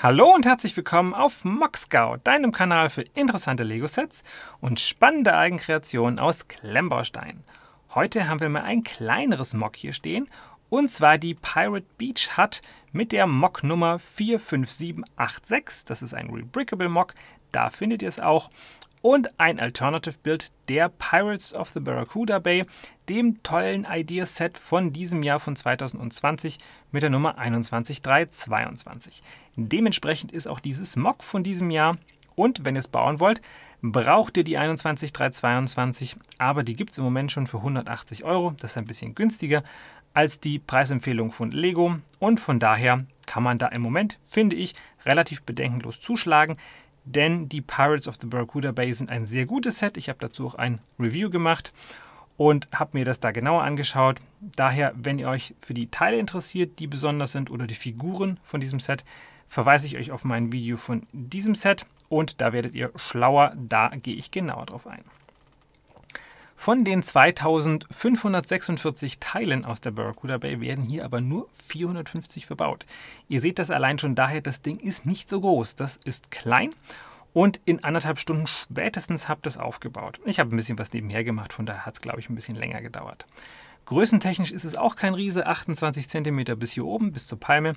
Hallo und herzlich willkommen auf Moxgau, deinem Kanal für interessante Lego-Sets und spannende Eigenkreationen aus Klemmbaustein. Heute haben wir mal ein kleineres Mock hier stehen, und zwar die Pirate Beach Hut mit der Mock-Nummer 45786. Das ist ein Rebrickable Mock, da findet ihr es auch. Und ein alternative Build der Pirates of the Barracuda Bay, dem tollen Ideaset von diesem Jahr von 2020 mit der Nummer 21322. Dementsprechend ist auch dieses Mock von diesem Jahr. Und wenn ihr es bauen wollt, braucht ihr die 21322, aber die gibt es im Moment schon für 180 Euro. Das ist ein bisschen günstiger als die Preisempfehlung von Lego. Und von daher kann man da im Moment, finde ich, relativ bedenkenlos zuschlagen denn die Pirates of the Barracuda Bay sind ein sehr gutes Set. Ich habe dazu auch ein Review gemacht und habe mir das da genauer angeschaut. Daher, wenn ihr euch für die Teile interessiert, die besonders sind oder die Figuren von diesem Set, verweise ich euch auf mein Video von diesem Set und da werdet ihr schlauer, da gehe ich genauer drauf ein. Von den 2546 Teilen aus der Barracuda Bay werden hier aber nur 450 verbaut. Ihr seht das allein schon daher, das Ding ist nicht so groß, das ist klein und in anderthalb Stunden spätestens habt ihr es aufgebaut. Ich habe ein bisschen was nebenher gemacht, von daher hat es, glaube ich, ein bisschen länger gedauert. Größentechnisch ist es auch kein Riese, 28 cm bis hier oben, bis zur Palme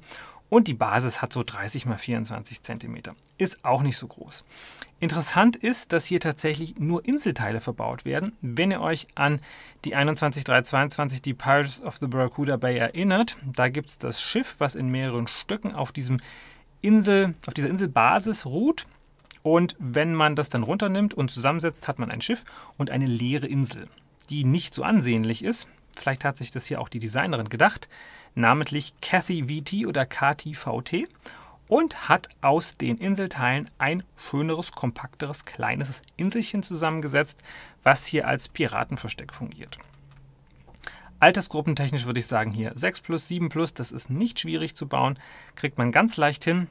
und die Basis hat so 30 x 24 cm. Ist auch nicht so groß. Interessant ist, dass hier tatsächlich nur Inselteile verbaut werden. Wenn ihr euch an die 21322, die Pirates of the Barracuda Bay erinnert, da gibt es das Schiff, was in mehreren Stücken auf, diesem Insel, auf dieser Inselbasis ruht. Und wenn man das dann runternimmt und zusammensetzt, hat man ein Schiff und eine leere Insel, die nicht so ansehnlich ist. Vielleicht hat sich das hier auch die Designerin gedacht, namentlich Cathy VT oder Kati VT und hat aus den Inselteilen ein schöneres, kompakteres, kleines Inselchen zusammengesetzt, was hier als Piratenversteck fungiert. Altersgruppentechnisch würde ich sagen hier 6 plus, 7 plus, das ist nicht schwierig zu bauen, kriegt man ganz leicht hin.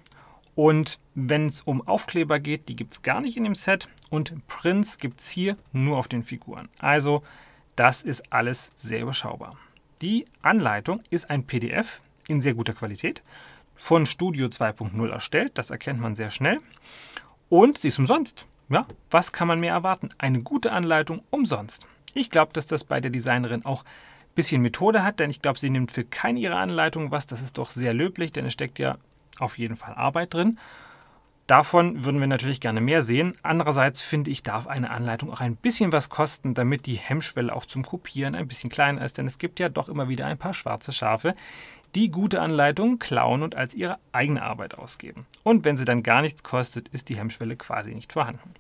Und wenn es um Aufkleber geht, die gibt es gar nicht in dem Set und Prints gibt es hier nur auf den Figuren. Also das ist alles sehr überschaubar. Die Anleitung ist ein PDF in sehr guter Qualität, von Studio 2.0 erstellt, das erkennt man sehr schnell. Und sie ist umsonst. Ja, was kann man mehr erwarten? Eine gute Anleitung umsonst. Ich glaube, dass das bei der Designerin auch ein bisschen Methode hat, denn ich glaube, sie nimmt für keine ihrer Anleitungen was. Das ist doch sehr löblich, denn es steckt ja auf jeden Fall Arbeit drin. Davon würden wir natürlich gerne mehr sehen. Andererseits finde ich, darf eine Anleitung auch ein bisschen was kosten, damit die Hemmschwelle auch zum Kopieren ein bisschen kleiner ist, denn es gibt ja doch immer wieder ein paar schwarze Schafe, die gute Anleitungen klauen und als ihre eigene Arbeit ausgeben. Und wenn sie dann gar nichts kostet, ist die Hemmschwelle quasi nicht vorhanden.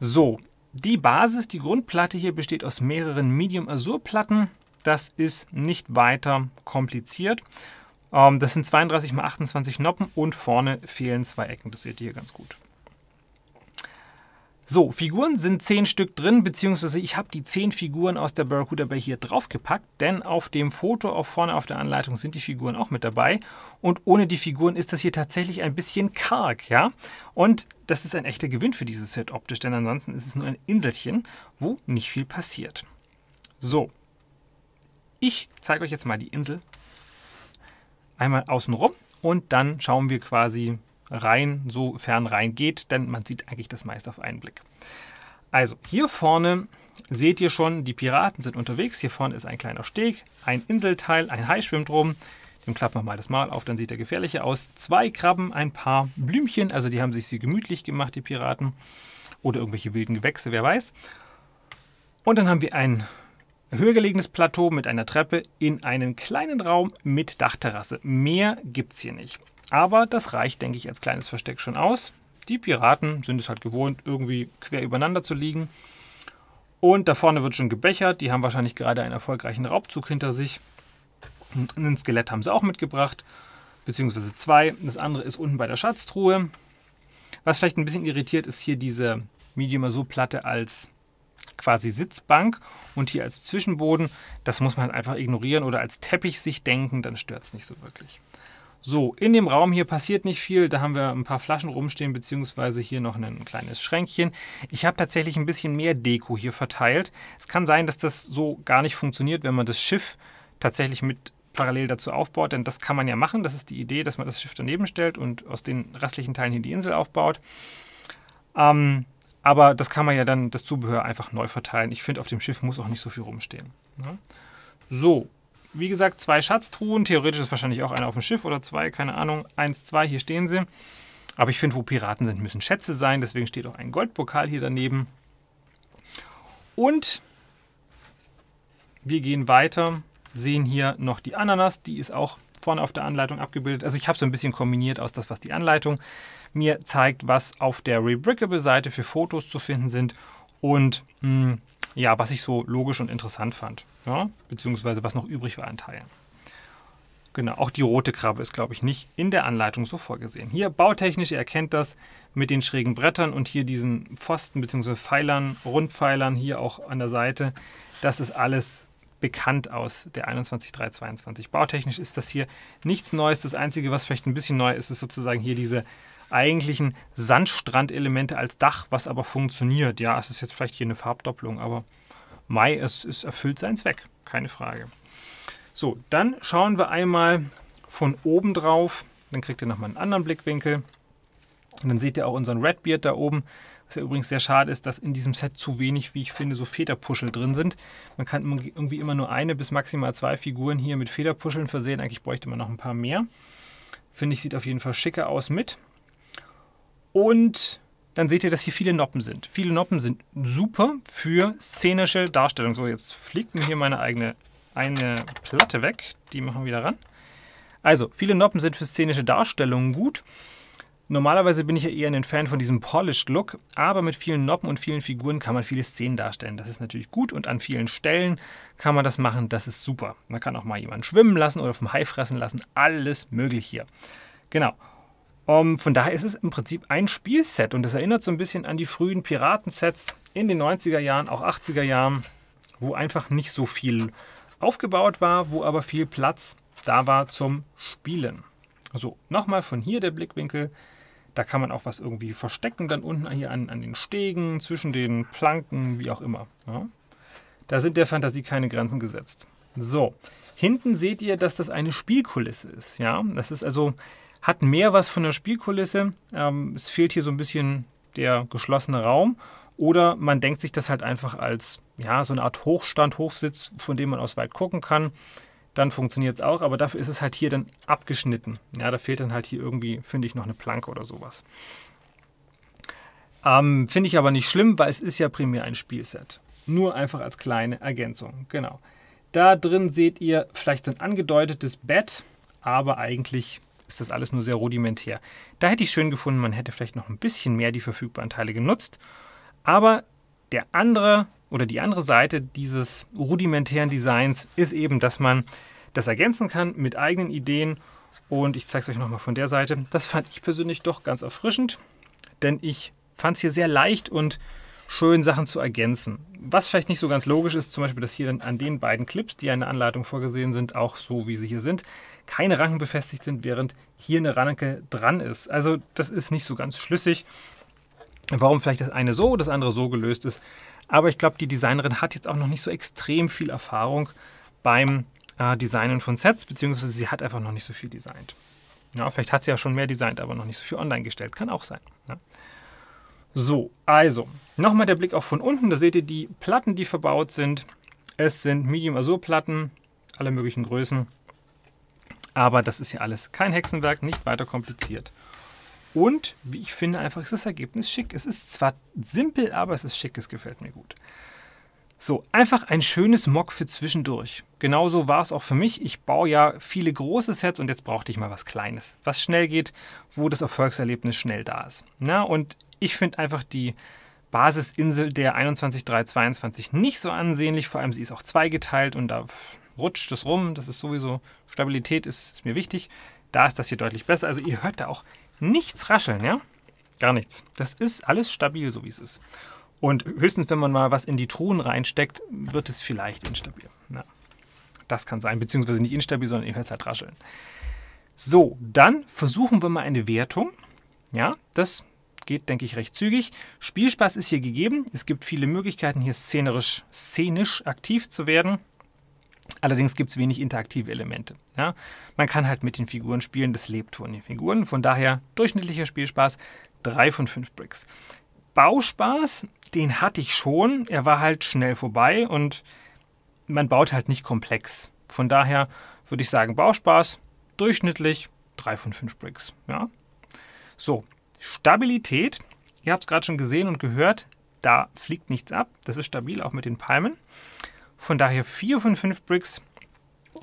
So, die Basis, die Grundplatte hier besteht aus mehreren Medium-Azur-Platten. Das ist nicht weiter kompliziert. Ähm, das sind 32 mal 28 Noppen und vorne fehlen zwei Ecken. Das seht ihr hier ganz gut. So, Figuren sind 10 Stück drin, beziehungsweise ich habe die 10 Figuren aus der Barracuda Bay hier draufgepackt, denn auf dem Foto auch vorne auf der Anleitung sind die Figuren auch mit dabei und ohne die Figuren ist das hier tatsächlich ein bisschen karg, ja? Und das ist ein echter Gewinn für dieses Set optisch, denn ansonsten ist es nur ein Inselchen, wo nicht viel passiert. So, ich zeige euch jetzt mal die Insel einmal außen rum und dann schauen wir quasi rein, sofern rein geht, denn man sieht eigentlich das meiste auf einen Blick. Also hier vorne seht ihr schon, die Piraten sind unterwegs. Hier vorne ist ein kleiner Steg, ein Inselteil, ein Hai schwimmt rum. Dem klappen wir mal das Mal auf, dann sieht er gefährlicher aus. Zwei Krabben, ein paar Blümchen, also die haben sich sie gemütlich gemacht, die Piraten. Oder irgendwelche wilden Gewächse, wer weiß. Und dann haben wir einen höher gelegenes Plateau mit einer Treppe in einen kleinen Raum mit Dachterrasse. Mehr gibt's hier nicht. Aber das reicht, denke ich, als kleines Versteck schon aus. Die Piraten sind es halt gewohnt, irgendwie quer übereinander zu liegen. Und da vorne wird schon gebechert. Die haben wahrscheinlich gerade einen erfolgreichen Raubzug hinter sich. Ein Skelett haben sie auch mitgebracht, beziehungsweise zwei. Das andere ist unten bei der Schatztruhe. Was vielleicht ein bisschen irritiert, ist hier diese Medium Azur Platte als quasi Sitzbank und hier als Zwischenboden. Das muss man halt einfach ignorieren oder als Teppich sich denken, dann stört es nicht so wirklich. So, in dem Raum hier passiert nicht viel. Da haben wir ein paar Flaschen rumstehen, beziehungsweise hier noch ein kleines Schränkchen. Ich habe tatsächlich ein bisschen mehr Deko hier verteilt. Es kann sein, dass das so gar nicht funktioniert, wenn man das Schiff tatsächlich mit parallel dazu aufbaut, denn das kann man ja machen. Das ist die Idee, dass man das Schiff daneben stellt und aus den restlichen Teilen hier die Insel aufbaut. Ähm, aber das kann man ja dann, das Zubehör einfach neu verteilen. Ich finde, auf dem Schiff muss auch nicht so viel rumstehen. Ne? So, wie gesagt, zwei Schatztruhen. Theoretisch ist wahrscheinlich auch eine auf dem Schiff oder zwei, keine Ahnung. Eins, zwei, hier stehen sie. Aber ich finde, wo Piraten sind, müssen Schätze sein. Deswegen steht auch ein Goldpokal hier daneben. Und wir gehen weiter, sehen hier noch die Ananas. Die ist auch vorne auf der Anleitung abgebildet. Also ich habe so ein bisschen kombiniert aus das, was die Anleitung mir zeigt, was auf der Rebrickable-Seite für Fotos zu finden sind und mh, hm, ja, was ich so logisch und interessant fand. Ja? Beziehungsweise was noch übrig war an Teilen. Genau, auch die rote Krabbe ist, glaube ich, nicht in der Anleitung so vorgesehen. Hier bautechnisch, ihr erkennt das mit den schrägen Brettern und hier diesen Pfosten bzw. Pfeilern, Rundpfeilern hier auch an der Seite. Das ist alles bekannt aus der 21322. Bautechnisch ist das hier nichts Neues. Das Einzige, was vielleicht ein bisschen neu ist, ist sozusagen hier diese eigentlichen Sandstrandelemente als Dach, was aber funktioniert. Ja, es ist jetzt vielleicht hier eine Farbdopplung, aber Mai, es, es erfüllt seinen Zweck, keine Frage. So, dann schauen wir einmal von oben drauf. Dann kriegt ihr nochmal einen anderen Blickwinkel. Und dann seht ihr auch unseren Redbeard da oben. Was ja übrigens sehr schade ist, dass in diesem Set zu wenig, wie ich finde, so Federpuschel drin sind. Man kann irgendwie immer nur eine bis maximal zwei Figuren hier mit Federpuscheln versehen. Eigentlich bräuchte man noch ein paar mehr. Finde ich, sieht auf jeden Fall schicker aus mit. Und dann seht ihr, dass hier viele Noppen sind. Viele Noppen sind super für szenische Darstellung. So, jetzt fliegt mir hier meine eigene eine Platte weg. Die machen wir wieder ran. Also, viele Noppen sind für szenische Darstellungen gut. Normalerweise bin ich ja eher ein Fan von diesem Polished Look, aber mit vielen Noppen und vielen Figuren kann man viele Szenen darstellen. Das ist natürlich gut und an vielen Stellen kann man das machen. Das ist super. Man kann auch mal jemanden schwimmen lassen oder vom Hai fressen lassen. Alles möglich hier. Genau. Um, ähm, von daher ist es im Prinzip ein Spielset und das erinnert so ein bisschen an die frühen Piratensets in den 90er Jahren, auch 80er Jahren, wo einfach nicht so viel aufgebaut war, wo aber viel Platz da war zum Spielen. So, nochmal von hier der Blickwinkel. Da kann man auch was irgendwie verstecken, dann unten hier an, an den Stegen, zwischen den Planken, wie auch immer. Ja? Da sind der Fantasie keine Grenzen gesetzt. So, hinten seht ihr, dass das eine Spielkulisse ist. Ja, das ist also hat mehr was von der Spielkulisse. Ähm, es fehlt hier so ein bisschen der geschlossene Raum. Oder man denkt sich das halt einfach als ja, so eine Art Hochstand, Hochsitz, von dem man aus weit gucken kann. Dann funktioniert es auch, aber dafür ist es halt hier dann abgeschnitten. Ja, da fehlt dann halt hier irgendwie, finde ich, noch eine Planke oder sowas. Ähm, finde ich aber nicht schlimm, weil es ist ja primär ein Spielset. Nur einfach als kleine Ergänzung, genau. Da drin seht ihr vielleicht so ein angedeutetes Bett, aber eigentlich ist das alles nur sehr rudimentär. Da hätte ich schön gefunden, man hätte vielleicht noch ein bisschen mehr die verfügbaren Teile genutzt. Aber der andere oder die andere Seite dieses rudimentären Designs ist eben, dass man das ergänzen kann mit eigenen Ideen. Und ich zeige es euch nochmal von der Seite. Das fand ich persönlich doch ganz erfrischend, denn ich fand es hier sehr leicht und schön Sachen zu ergänzen. Was vielleicht nicht so ganz logisch ist, zum Beispiel, dass hier dann an den beiden Clips, die eine Anleitung vorgesehen sind, auch so wie sie hier sind, keine Ranken befestigt sind, während hier eine Ranke dran ist. Also das ist nicht so ganz schlüssig, warum vielleicht das eine so, das andere so gelöst ist. Aber ich glaube, die Designerin hat jetzt auch noch nicht so extrem viel Erfahrung beim äh, Designen von Sets, beziehungsweise sie hat einfach noch nicht so viel designt. Ja, vielleicht hat sie ja schon mehr designt, aber noch nicht so viel online gestellt. Kann auch sein. Ne? So, also, nochmal der Blick auch von unten. Da seht ihr die Platten, die verbaut sind. Es sind Medium Azur Platten, alle möglichen Größen. Aber das ist ja alles kein Hexenwerk, nicht weiter kompliziert. Und wie ich finde, einfach ist das Ergebnis schick. Es ist zwar simpel, aber es ist schick, es gefällt mir gut. So, einfach ein schönes Mock für zwischendurch. Genauso war es auch für mich. Ich baue ja viele große Sets und jetzt brauchte ich mal was Kleines, was schnell geht, wo das Erfolgserlebnis schnell da ist. Na, und ich finde einfach die Basisinsel der 21322 nicht so ansehnlich, vor allem sie ist auch zweigeteilt und da rutscht es rum. Das ist sowieso, Stabilität ist, ist mir wichtig. Da ist das hier deutlich besser. Also ihr hört da auch nichts rascheln, ja? Gar nichts. Das ist alles stabil, so wie es ist. Und höchstens, wenn man mal was in die Truhen reinsteckt, wird es vielleicht instabil. Ja, ne? das kann sein, beziehungsweise nicht instabil, sondern ihr hört es halt rascheln. So, dann versuchen wir mal eine Wertung. Ja, das geht, denke ich, recht zügig. Spielspaß ist hier gegeben. Es gibt viele Möglichkeiten, hier szenisch, szenisch aktiv zu werden. Allerdings gibt es wenig interaktive Elemente. Ja? Man kann halt mit den Figuren spielen, das lebt von den Figuren. Von daher durchschnittlicher Spielspaß, 3 von 5 Bricks. Bauspaß, den hatte ich schon. Er war halt schnell vorbei und man baut halt nicht komplex. Von daher würde ich sagen, Bauspaß durchschnittlich 3 von 5 Bricks. Ja? So, Stabilität. Ihr habt es gerade schon gesehen und gehört, da fliegt nichts ab. Das ist stabil, auch mit den Palmen. Von daher 4 von 5 Bricks,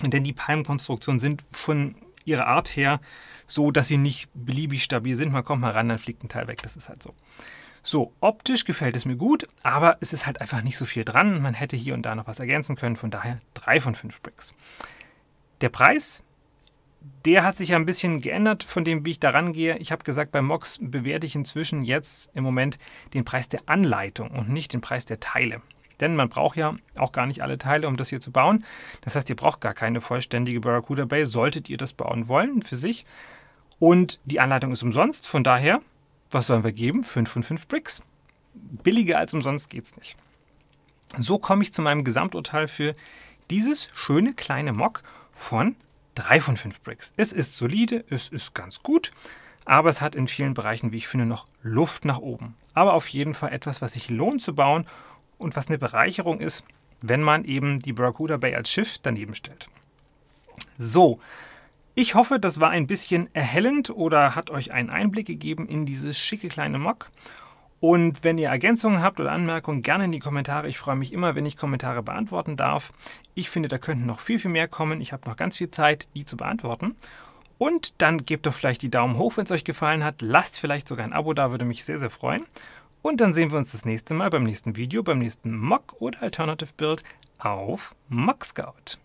denn die Palmenkonstruktionen sind von ihrer Art her so, dass sie nicht beliebig stabil sind. Man kommt mal ran, dann fliegt ein Teil weg, das ist halt so. So, optisch gefällt es mir gut, aber es ist halt einfach nicht so viel dran. Man hätte hier und da noch was ergänzen können, von daher 3 von 5 Bricks. Der Preis, der hat sich ja ein bisschen geändert von dem, wie ich da rangehe. Ich habe gesagt, bei Mox bewerte ich inzwischen jetzt im Moment den Preis der Anleitung und nicht den Preis der Teile denn man braucht ja auch gar nicht alle Teile, um das hier zu bauen. Das heißt, ihr braucht gar keine vollständige Barracuda Bay, solltet ihr das bauen wollen für sich. Und die Anleitung ist umsonst, von daher, was sollen wir geben? 5 von 5 Bricks. Billiger als umsonst geht es nicht. So komme ich zu meinem Gesamturteil für dieses schöne kleine Mock von 3 von 5 Bricks. Es ist solide, es ist ganz gut, aber es hat in vielen Bereichen, wie ich finde, noch Luft nach oben. Aber auf jeden Fall etwas, was sich lohnt zu bauen und was eine Bereicherung ist, wenn man eben die Barracuda Bay als Schiff daneben stellt. So, ich hoffe, das war ein bisschen erhellend oder hat euch einen Einblick gegeben in dieses schicke kleine Mock. Und wenn ihr Ergänzungen habt oder Anmerkungen, gerne in die Kommentare. Ich freue mich immer, wenn ich Kommentare beantworten darf. Ich finde, da könnten noch viel, viel mehr kommen. Ich habe noch ganz viel Zeit, die zu beantworten. Und dann gebt doch vielleicht die Daumen hoch, wenn es euch gefallen hat. Lasst vielleicht sogar ein Abo da, würde mich sehr, sehr freuen. Und dann sehen wir uns das nächste Mal beim nächsten Video, beim nächsten Mock oder Alternative Build auf Mockscout. Scout.